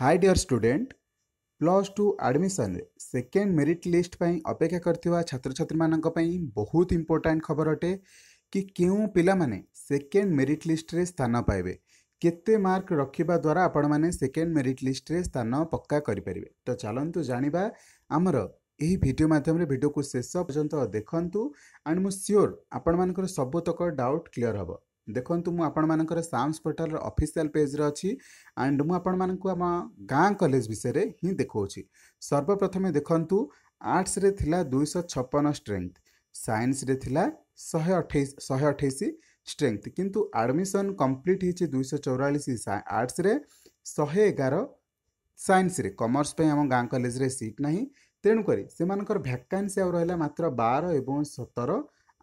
high dear student plus two ଆଡ଼ମିସନରେ second merit list ପାଇଁ ଅପେକ୍ଷା କରିଥିବା ଛାତ୍ରଛାତ୍ରୀମାନଙ୍କ ପାଇଁ ବହୁତ ଇମ୍ପୋର୍ଟାଣ୍ଟ ଖବର ଅଟେ କି କେଉଁ ପିଲାମାନେ ସେକେଣ୍ଡ ମେରିଟ୍ ଲିଷ୍ଟରେ ସ୍ଥାନ ପାଇବେ କେତେ ମାର୍କ ରଖିବା ଦ୍ୱାରା ଆପଣମାନେ ସେକେଣ୍ଡ ମେରିଟ୍ ଲିଷ୍ଟରେ ସ୍ଥାନ ପକ୍କା କରିପାରିବେ ତ ଚାଲନ୍ତୁ ଜାଣିବା ଆମର ଏହି ଭିଡ଼ିଓ ମାଧ୍ୟମରେ ଭିଡ଼ିଓକୁ ଶେଷ ପର୍ଯ୍ୟନ୍ତ ଦେଖନ୍ତୁ ଆଣ୍ଡ ମୁଁ ସିଓର୍ ଆପଣମାନଙ୍କର ସବୁତକ ଡାଉଟ୍ କ୍ଲିଅର୍ ହେବ ଦେଖନ୍ତୁ ମୁଁ ଆପଣମାନଙ୍କର ସାମ୍ସ ପୋର୍ଟାଲର ଅଫିସିଆଲ ପେଜ୍ରେ ଅଛି ଆଣ୍ଡ ମୁଁ ଆପଣମାନଙ୍କୁ ଆମ ଗାଁ କଲେଜ ବିଷୟରେ ହିଁ ଦେଖାଉଛି ସର୍ବପ୍ରଥମେ ଦେଖନ୍ତୁ ଆର୍ଟ୍ସରେ ଥିଲା ଦୁଇଶହ ଛପନ ଷ୍ଟ୍ରେଙ୍ଗଥ ସାଇନ୍ସରେ ଥିଲା ଶହେ ଅଠେଇଶ ଶହେ ଅଠେଇଶ ଷ୍ଟ୍ରେଙ୍ଗଥ କିନ୍ତୁ ଆଡ଼ମିସନ୍ କମ୍ପ୍ଲିଟ୍ ହେଇଛି ଦୁଇଶହ ଚଉରାଳିଶ ଆର୍ଟ୍ସରେ ଶହେ ଏଗାର ସାଇନ୍ସରେ କମର୍ସ ପାଇଁ ଆମ ଗାଁ କଲେଜରେ ସିଟ୍ ନାହିଁ ତେଣୁକରି ସେମାନଙ୍କର ଭ୍ୟାକାନ୍ସି ଆଉ ରହିଲା ମାତ୍ର ବାର ଏବଂ ସତର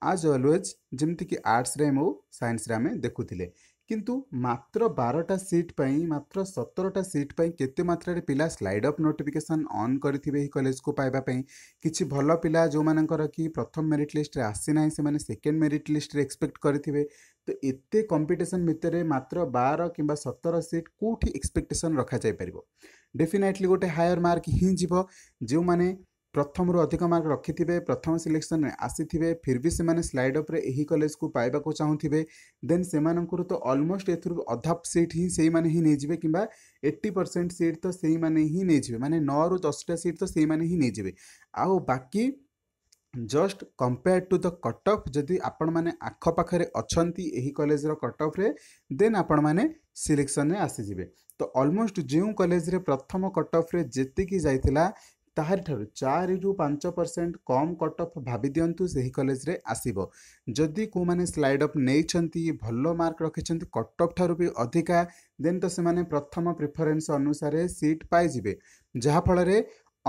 ଆଜ୍ ଅଲୱେଜ୍ ଯେମିତିକି ଆର୍ଟ୍ସରେ ଆମ ସାଇନ୍ସରେ ଆମେ ଦେଖୁଥିଲେ କିନ୍ତୁ ମାତ୍ର ବାରଟା ସିଟ୍ ପାଇଁ ମାତ୍ର ସତରଟା ସିଟ୍ ପାଇଁ କେତେ ମାତ୍ରାରେ ପିଲା ସ୍ଲାଇଡ୍ ଅଫ୍ ନୋଟିଫିକେସନ୍ ଅନ୍ କରିଥିବେ ଏହି କଲେଜକୁ ପାଇବା ପାଇଁ କିଛି ଭଲ ପିଲା ଯେଉଁମାନଙ୍କର କି ପ୍ରଥମ ମେରିଟ୍ ଲିଷ୍ଟରେ ଆସିନାହିଁ ସେମାନେ ସେକେଣ୍ଡ ମେରିଟ୍ ଲିଷ୍ଟରେ ଏକ୍ସପେକ୍ଟ କରିଥିବେ ତ ଏତେ କମ୍ପିଟିସନ୍ ଭିତରେ ମାତ୍ର ବାର କିମ୍ବା ସତର ସିଟ୍ କେଉଁଠି ଏକ୍ସପେକ୍ଟେସନ୍ ରଖାଯାଇପାରିବ ଡେଫିନାଇଟଲି ଗୋଟେ ହାୟର ମାର୍କ ହିଁ ଯିବ ଯେଉଁମାନେ ପ୍ରଥମରୁ ଅଧିକ ମାର୍କ ରଖିଥିବେ ପ୍ରଥମ ସିଲେକ୍ସନରେ ଆସିଥିବେ ଫିର୍ ବି ସେମାନେ ସ୍ଲାଇଡ୍ ଅପ୍ରେ ଏହି କଲେଜକୁ ପାଇବାକୁ ଚାହୁଁଥିବେ ଦେନ୍ ସେମାନଙ୍କରୁ ତ ଅଲମୋଷ୍ଟ ଏଥିରୁ ଅଧା ସିଟ୍ ହିଁ ସେଇମାନେ ହିଁ ନେଇଯିବେ କିମ୍ବା ଏଇଟି ପରସେଣ୍ଟ ସିଟ୍ ତ ସେଇମାନେ ହିଁ ନେଇଯିବେ ମାନେ ନଅରୁ ଦଶଟା ସିଟ୍ ତ ସେଇମାନେ ହିଁ ନେଇଯିବେ ଆଉ ବାକି just compared to the cut off ଯଦି ଆପଣମାନେ ଆଖପାଖରେ ଅଛନ୍ତି ଏହି କଲେଜର କଟ୍ ଅଫ୍ରେ ଦେନ୍ ଆପଣମାନେ ସିଲେକ୍ସନ୍ରେ ଆସିଯିବେ ତ ଅଲମୋଷ୍ଟ ଯେଉଁ କଲେଜରେ ପ୍ରଥମ କଟ୍ ଅଫ୍ରେ ଯେତିକି ଯାଇଥିଲା ତାହାରିଠାରୁ ଚାରିରୁ ପାଞ୍ଚ ପରସେଣ୍ଟ କମ୍ କଟ୍ ଅଫ୍ ଭାବିଦିଅନ୍ତୁ ସେହି କଲେଜରେ ଆସିବ ଯଦି କେଉଁମାନେ ସ୍ଲାଇଡ୍ ଅପ୍ ନେଇଛନ୍ତି ଭଲ ମାର୍କ ରଖିଛନ୍ତି କଟ୍ ଅଫ୍ ଠାରୁ ବି ଅଧିକା ଦେନ୍ ତ ସେମାନେ ପ୍ରଥମ ପ୍ରିଫରେନ୍ସ ଅନୁସାରେ ସିଟ୍ ପାଇଯିବେ ଯାହାଫଳରେ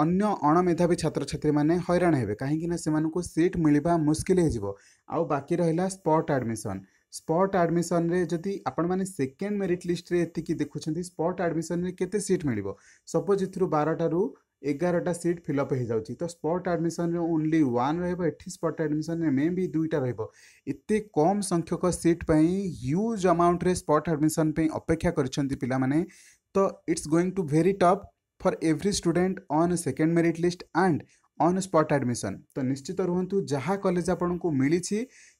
ଅନ୍ୟ ଅଣମେଧାବୀ ଛାତ୍ରଛାତ୍ରୀମାନେ ହଇରାଣ ହେବେ କାହିଁକିନା ସେମାନଙ୍କୁ ସିଟ୍ ମିଳିବା ମୁସ୍କିଲ ହୋଇଯିବ ଆଉ ବାକି ରହିଲା ସ୍ପଟ୍ ଆଡ଼ମିସନ୍ ସ୍ପଟ୍ ଆଡ଼ମିସନ୍ରେ ଯଦି ଆପଣମାନେ ସେକେଣ୍ଡ ମେରିଟ୍ ଲିଷ୍ଟରେ ଏତିକି ଦେଖୁଛନ୍ତି ସ୍ପଟ୍ ଆଡ଼ମିସନ୍ରେ କେତେ ସିଟ୍ ମିଳିବ ସପୋଜ୍ ଏଥିରୁ ବାରଟାରୁ एगारटा सीट फिलअप हो जाए तो spot admission only one re spot admission मे भी दुईटा रत कम संख्यक सीट पर ह्यूज अमाउंट रे स्पट आडमिशन अपेक्षा कर पाने तो it's going to very tough for every student on second merit list and on spot admission तो निश्चित रुहतु जहाँ कलेज आपको मिली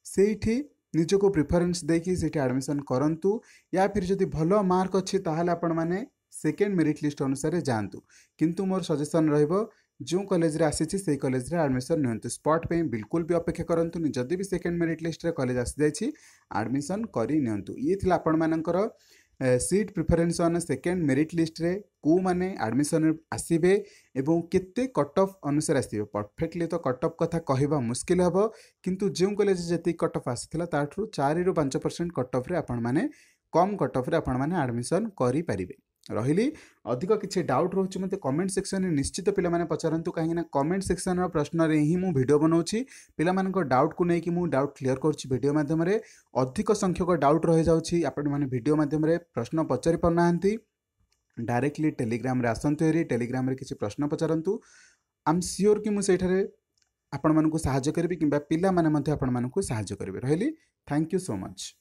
से निजक प्रिफरेन्स देखिए एडमिशन करूँ या फिर जदि भल मार्क अच्छे आपण मैंने ସେକେଣ୍ଡ ମେରିଟ୍ ଲିଷ୍ଟ ଅନୁସାରେ ଯାଆନ୍ତୁ କିନ୍ତୁ ମୋର ସଜେସନ୍ ରହିବ ଯେଉଁ କଲେଜରେ ଆସିଛି ସେହି କଲେଜରେ ଆଡ଼ମିସନ୍ ନିଅନ୍ତୁ ସ୍ପଟ୍ ପାଇଁ ବିଲକୁଲ ବି ଅପେକ୍ଷା କରନ୍ତୁନି ଯଦି ବି ସେକେଣ୍ଡ ମେରିଟ୍ ଲିଷ୍ଟରେ କଲେଜ ଆସିଯାଇଛି ଆଡ଼ମିସନ୍ କରି ନିଅନ୍ତୁ ଇଏ ଥିଲା ଆପଣମାନଙ୍କର seat preference on second merit ଲିଷ୍ଟରେ କେଉଁମାନେ ଆଡ଼ମିସନ୍ ଆସିବେ ଏବଂ କେତେ କଟ୍ ଅଫ୍ ଅନୁସାରେ ଆସିବେ ପରଫେକ୍ଟଲି ତ କଟ୍ ଅଫ୍ କଥା କହିବା ମୁସ୍କିଲ ହେବ କିନ୍ତୁ ଯେଉଁ କଲେଜ ଯେତିକି କଟ୍ ଅଫ୍ ଆସିଥିଲା ତାଠାରୁ ଚାରିରୁ ପାଞ୍ଚ ପରସେଣ୍ଟ କଟ୍ ଅଫ୍ରେ ଆପଣମାନେ କମ୍ କଟ୍ ଅଫ୍ରେ ଆପଣମାନେ ଆଡ଼ମିସନ୍ କରିପାରିବେ रही अधिक किसी डाउट रोचे मतलब कमेंट सेक्शन में निश्चित पे पचारूँ कहीं कमेंट सेक्शन प्रश्न में ही मुझे बनाऊँच पिला डाउट को लेकिन मुझे डाउट क्लीयर करीडियो मध्यम अधिक संख्यक डाउट रही जाओ मध्यम प्रश्न पचारि पार ना डायरेक्टली टेलीग्राम आसतु हेरी टेलीग्राम किसी प्रश्न पचारूँ आम सिोर कि मुझे आपण मूँ सा करी कि पिला आपण मूँ सा करी रही थैंक यू सो मच